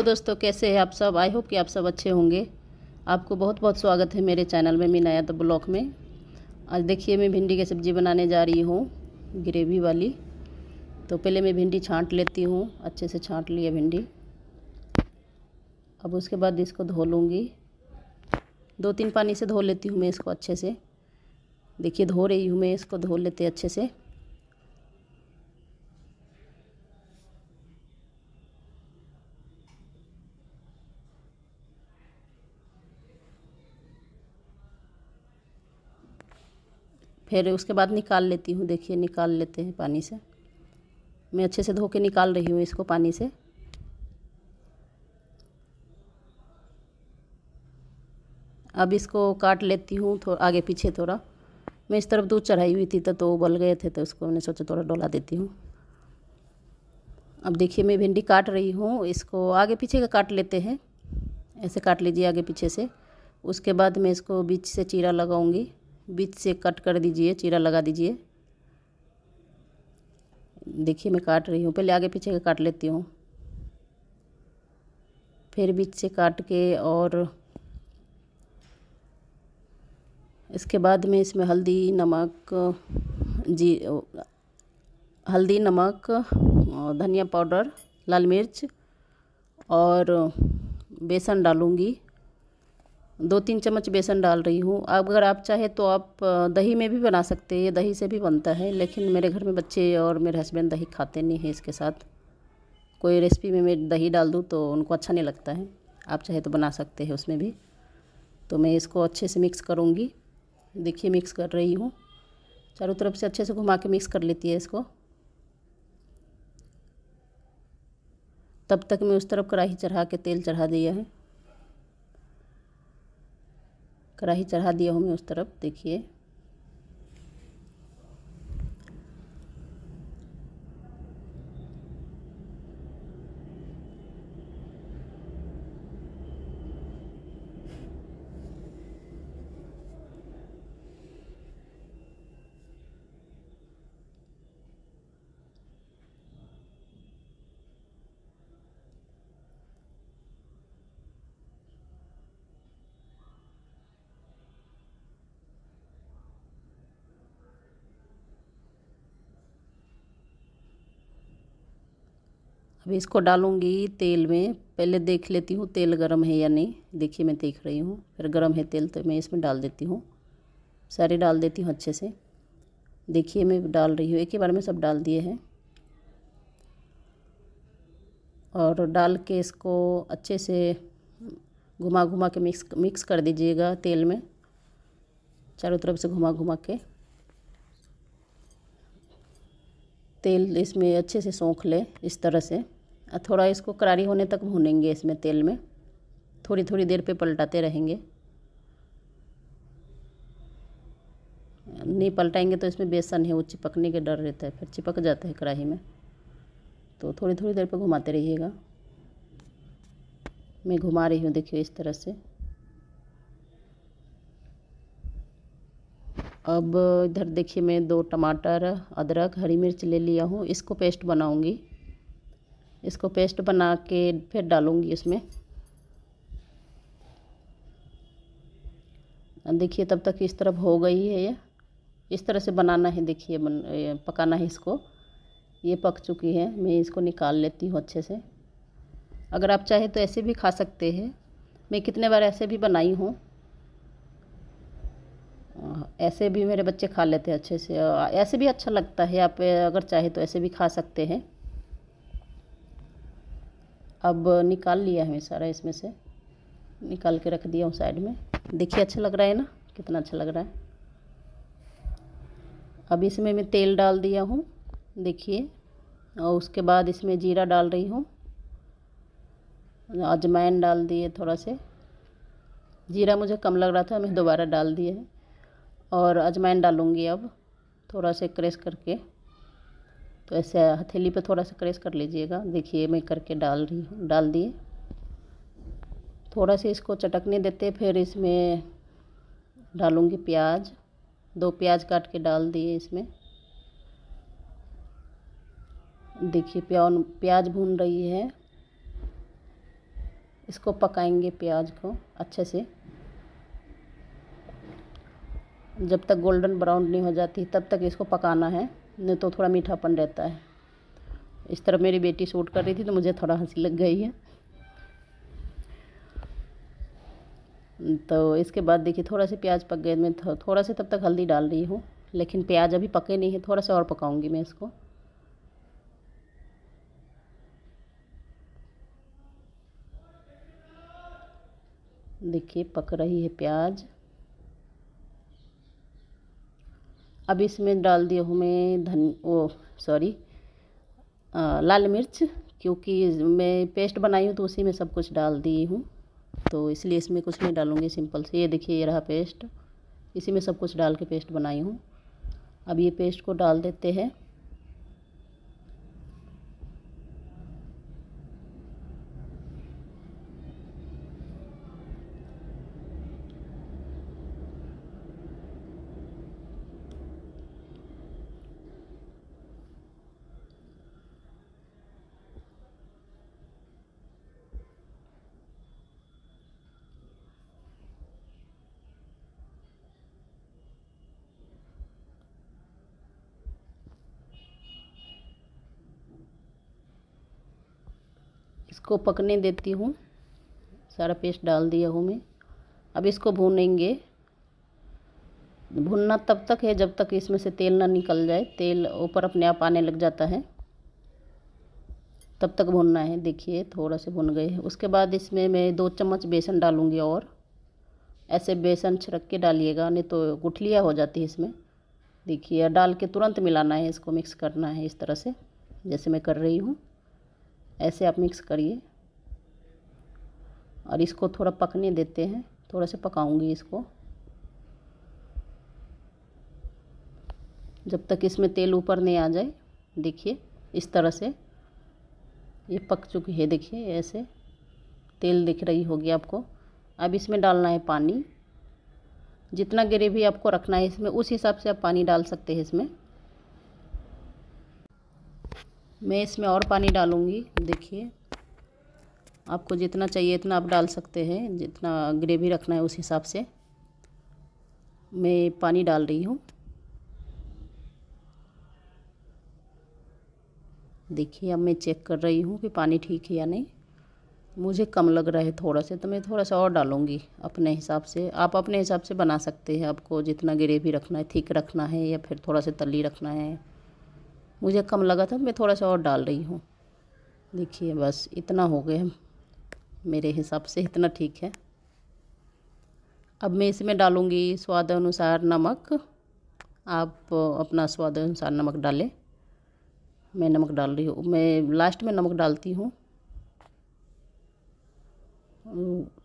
hello दोस्तों कैसे हैं आप सब आई होप कि आप सब अच्छे होंगे आपको बहुत बहुत स्वागत है मेरे चैनल में मीना यादव ब्लॉक में आज देखिए मैं भिंडी की सब्ज़ी बनाने जा रही हूँ ग्रेवी वाली तो पहले मैं भिंडी छांट लेती हूँ अच्छे से छांट लिया भिंडी अब उसके बाद इसको धो लूँगी दो तीन पानी से धो लेती हूँ मैं इसको अच्छे से देखिए धो रही हूँ मैं इसको धो लेते अच्छे से फिर उसके बाद निकाल लेती हूँ देखिए निकाल लेते हैं पानी से मैं अच्छे से धो के निकाल रही हूँ इसको पानी से अब इसको काट लेती हूँ थोड़ा आगे पीछे थोड़ा मैं इस तरफ दूध चढ़ाई हुई थी तो तो उबल गए थे तो उसको मैंने सोचा थोड़ा डोला देती हूँ अब देखिए मैं भिंडी काट रही हूँ इसको आगे पीछे का काट लेते हैं ऐसे काट लीजिए आगे पीछे से उसके बाद मैं इसको बीच से चीरा लगाऊंगी बीच से कट कर दीजिए चीरा लगा दीजिए देखिए मैं काट रही हूँ पहले आगे पीछे का काट लेती हूँ फिर बीच से काट के और इसके बाद में इसमें हल्दी नमक जी हल्दी नमक धनिया पाउडर लाल मिर्च और बेसन डालूँगी दो तीन चम्मच बेसन डाल रही हूँ अगर आप चाहे तो आप दही में भी बना सकते हैं ये दही से भी बनता है लेकिन मेरे घर में बच्चे और मेरे हस्बैंड दही खाते नहीं हैं इसके साथ कोई रेसिपी में मैं दही डाल दूँ तो उनको अच्छा नहीं लगता है आप चाहे तो बना सकते हैं उसमें भी तो मैं इसको अच्छे से मिक्स करूँगी देखिए मिक्स कर रही हूँ चारों तरफ से अच्छे से घुमा के मिक्स कर लेती है इसको तब तक मैं उस तरफ कढ़ाही चढ़ा के तेल चढ़ा दिया है कढ़ाई चढ़ा दिया हूँ मैं उस तरफ देखिए अभी इसको डालूँगी तेल में पहले देख लेती हूँ तेल गर्म है या नहीं देखिए मैं देख रही हूँ फिर गर्म है तेल तो मैं इसमें डाल देती हूँ सारे डाल देती हूँ अच्छे से देखिए मैं डाल रही हूँ एक ही बार में सब डाल दिए हैं और डाल के इसको अच्छे से घुमा घुमा के मिक्स मिक्स कर दीजिएगा तेल में चारों तरफ से घुमा घुमा के तेल इसमें अच्छे से सौंख लें इस तरह से थोड़ा इसको करारी होने तक भूनेंगे इसमें तेल में थोड़ी थोड़ी देर पे पलटाते रहेंगे नहीं पलटाएंगे तो इसमें बेसन है वो चिपकने के डर रहता है फिर चिपक जाता है कढ़ाई में तो थोड़ी थोड़ी देर पर घुमाते रहिएगा मैं घुमा रही हूँ देखिए इस तरह से अब इधर देखिए मैं दो टमाटर अदरक हरी मिर्च ले लिया हूँ इसको पेस्ट बनाऊँगी इसको पेस्ट बना के फिर डालूँगी इसमें देखिए तब तक इस तरफ हो गई है ये इस तरह से बनाना है देखिए बन पकाना है इसको ये पक चुकी है मैं इसको निकाल लेती हूँ अच्छे से अगर आप चाहे तो ऐसे भी खा सकते हैं मैं कितने बार ऐसे भी बनाई हूँ ऐसे भी मेरे बच्चे खा लेते हैं अच्छे से ऐसे भी अच्छा लगता है आप अगर चाहे तो ऐसे भी खा सकते हैं अब निकाल लिया हमें सारा इसमें से निकाल के रख दिया हूँ साइड में देखिए अच्छा लग रहा है ना कितना अच्छा लग रहा है अब इसमें मैं तेल डाल दिया हूँ देखिए और उसके बाद इसमें जीरा डाल रही हूँ अजमैन डाल दिए थोड़ा से जीरा मुझे कम लग रहा था मैं दोबारा डाल दिए है और अजमैन डालूँगी अब थोड़ा से क्रेस करके तो ऐसे हथेली पे थोड़ा सा क्रेस कर लीजिएगा देखिए मैं करके डाल रही हूँ डाल दिए थोड़ा सा इसको चटकने देते फिर इसमें डालूँगी प्याज दो प्याज काट के डाल दिए इसमें देखिए प्याज प्याज भून रही है इसको पकाएंगे प्याज को अच्छे से जब तक गोल्डन ब्राउन नहीं हो जाती तब तक इसको पकाना है नहीं तो थोड़ा मीठापन रहता है इस तरह मेरी बेटी सूट कर रही थी तो मुझे थोड़ा हंसी लग गई है तो इसके बाद देखिए थोड़ा सा प्याज पक गए मैं थोड़ा सा तब तक हल्दी डाल रही हूँ लेकिन प्याज अभी पके नहीं है थोड़ा सा और पकाऊंगी मैं इसको देखिए पक रही है प्याज अब इसमें डाल दिया हूँ मैं धन ओ सॉरी लाल मिर्च क्योंकि मैं पेस्ट बनाई हूँ तो उसी में सब कुछ डाल दी हूँ तो इसलिए इसमें कुछ नहीं डालूँगी सिंपल से ये देखिए ये रहा पेस्ट इसी में सब कुछ डाल के पेस्ट बनाई हूँ अब ये पेस्ट को डाल देते हैं इसको पकने देती हूँ सारा पेस्ट डाल दिया हूँ मैं अब इसको भूनेंगे भूनना तब तक है जब तक इसमें से तेल ना निकल जाए तेल ऊपर अपने आप आने लग जाता है तब तक भूनना है देखिए थोड़ा से भुन गए उसके बाद इसमें मैं दो चम्मच बेसन डालूँगी और ऐसे बेसन छिड़क के डालिएगा नहीं तो गुठलियाँ हो जाती है इसमें देखिए डाल के तुरंत मिलाना है इसको मिक्स करना है इस तरह से जैसे मैं कर रही हूँ ऐसे आप मिक्स करिए और इसको थोड़ा पकने देते हैं थोड़ा सा पकाऊंगी इसको जब तक इसमें तेल ऊपर नहीं आ जाए देखिए इस तरह से ये पक चुकी है देखिए ऐसे तेल दिख रही होगी आपको अब इसमें डालना है पानी जितना ग्रेवी आपको रखना है इसमें उस हिसाब से आप पानी डाल सकते हैं इसमें मैं इसमें और पानी डालूँगी देखिए आपको जितना चाहिए इतना आप डाल सकते हैं जितना ग्रेवी रखना है उस हिसाब से मैं पानी डाल रही हूँ देखिए अब मैं चेक कर रही हूँ कि पानी ठीक है या नहीं मुझे कम लग रहा है थोड़ा सा तो मैं थोड़ा सा और डालूँगी अपने हिसाब से आप अपने हिसाब से बना सकते हैं आपको जितना ग्रेवी रखना है थिक रखना है या फिर थोड़ा सा तली रखना है मुझे कम लगा था मैं थोड़ा सा और डाल रही हूँ देखिए बस इतना हो गया मेरे हिसाब से इतना ठीक है अब मैं इसमें डालूँगी स्वाद अनुसार नमक आप अपना स्वाद अनुसार नमक डालें मैं नमक डाल रही हूँ मैं लास्ट में नमक डालती हूँ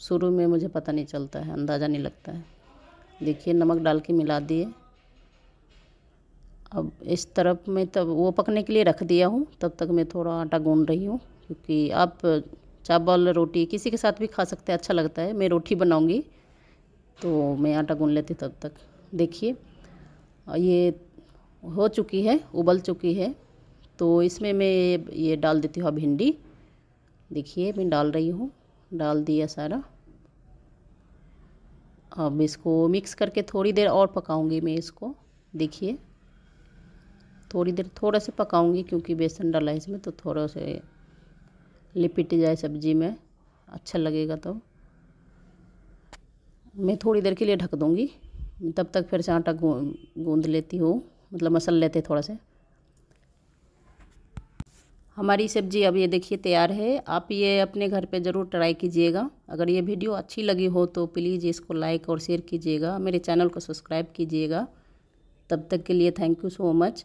शुरू में मुझे पता नहीं चलता है अंदाज़ा नहीं लगता है देखिए नमक डाल के मिला दिए अब इस तरफ में तब वो पकने के लिए रख दिया हूँ तब तक मैं थोड़ा आटा गूँध रही हूँ क्योंकि आप चावल रोटी किसी के साथ भी खा सकते हैं अच्छा लगता है मैं रोटी बनाऊँगी तो मैं आटा गूँध लेती तब तक देखिए ये हो चुकी है उबल चुकी है तो इसमें मैं ये डाल देती हूँ भिंडी देखिए मैं डाल रही हूँ डाल दिया सारा अब इसको मिक्स करके थोड़ी देर और पकाऊंगी मैं इसको देखिए थोड़ी देर थोड़ा सा पकाऊंगी क्योंकि बेसन डाला है इसमें तो थोड़ा सा लिपट जाए सब्जी में अच्छा लगेगा तो मैं थोड़ी देर के लिए ढक दूँगी तब तक फिर से आटा गूंद लेती हूँ मतलब मसल लेते थोड़ा सा हमारी सब्जी अब ये देखिए तैयार है आप ये अपने घर पे ज़रूर ट्राई कीजिएगा अगर ये वीडियो अच्छी लगी हो तो प्लीज़ इसको लाइक और शेयर कीजिएगा मेरे चैनल को सब्सक्राइब कीजिएगा तब तक के लिए थैंक यू सो मच